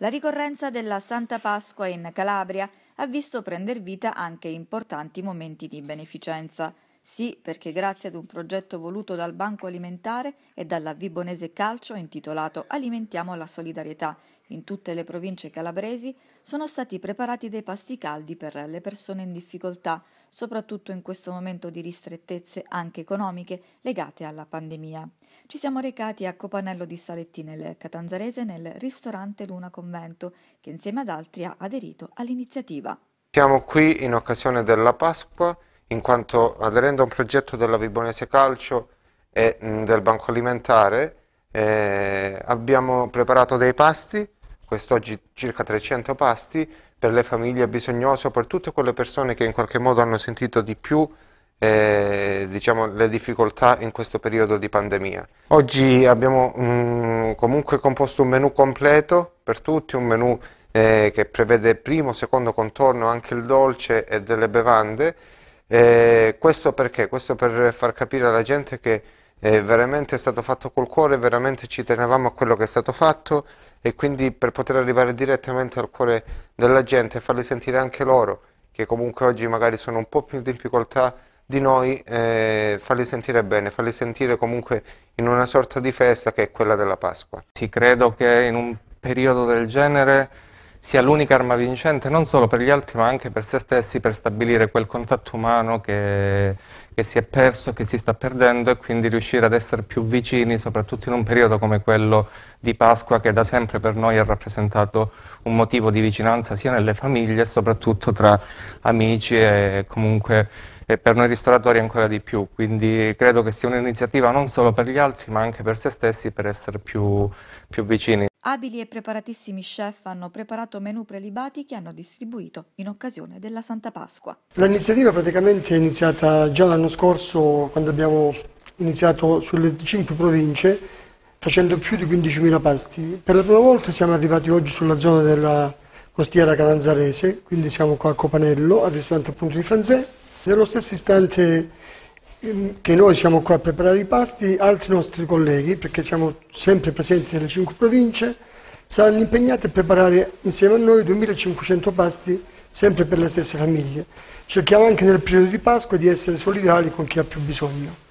La ricorrenza della Santa Pasqua in Calabria ha visto prender vita anche importanti momenti di beneficenza. Sì, perché grazie ad un progetto voluto dal Banco Alimentare e dalla Vibonese Calcio intitolato Alimentiamo la solidarietà, in tutte le province calabresi sono stati preparati dei pasti caldi per le persone in difficoltà, soprattutto in questo momento di ristrettezze anche economiche legate alla pandemia. Ci siamo recati a Copanello di Saletti nel Catanzarese nel ristorante Luna Convento, che insieme ad altri ha aderito all'iniziativa. Siamo qui in occasione della Pasqua in quanto aderendo a un progetto della Vibonese Calcio e mh, del Banco Alimentare eh, abbiamo preparato dei pasti, quest'oggi circa 300 pasti, per le famiglie bisognose, per tutte quelle persone che in qualche modo hanno sentito di più eh, diciamo, le difficoltà in questo periodo di pandemia. Oggi abbiamo mh, comunque composto un menù completo per tutti, un menù eh, che prevede primo, secondo contorno, anche il dolce e delle bevande eh, questo perché? Questo per far capire alla gente che eh, veramente è stato fatto col cuore, veramente ci tenevamo a quello che è stato fatto e quindi per poter arrivare direttamente al cuore della gente e farli sentire anche loro, che comunque oggi magari sono un po' più in difficoltà di noi, eh, farli sentire bene, farli sentire comunque in una sorta di festa che è quella della Pasqua. Ti credo che in un periodo del genere sia l'unica arma vincente non solo per gli altri ma anche per se stessi per stabilire quel contatto umano che, che si è perso, che si sta perdendo e quindi riuscire ad essere più vicini, soprattutto in un periodo come quello di Pasqua che da sempre per noi ha rappresentato un motivo di vicinanza sia nelle famiglie e soprattutto tra amici e comunque e per noi ristoratori ancora di più, quindi credo che sia un'iniziativa non solo per gli altri ma anche per se stessi per essere più, più vicini. Abili e preparatissimi chef hanno preparato menù prelibati che hanno distribuito in occasione della Santa Pasqua. L'iniziativa praticamente è iniziata già l'anno scorso quando abbiamo iniziato sulle cinque province facendo più di 15.000 pasti. Per la prima volta siamo arrivati oggi sulla zona della costiera calanzarese, quindi siamo qua a Copanello, al ristorante appunto di Franzè. Nello stesso istante mm, che noi siamo qua a preparare i pasti, altri nostri colleghi, perché siamo sempre presenti nelle cinque province, saranno impegnati a preparare insieme a noi 2500 pasti sempre per le stesse famiglie. Cerchiamo anche nel periodo di Pasqua di essere solidali con chi ha più bisogno.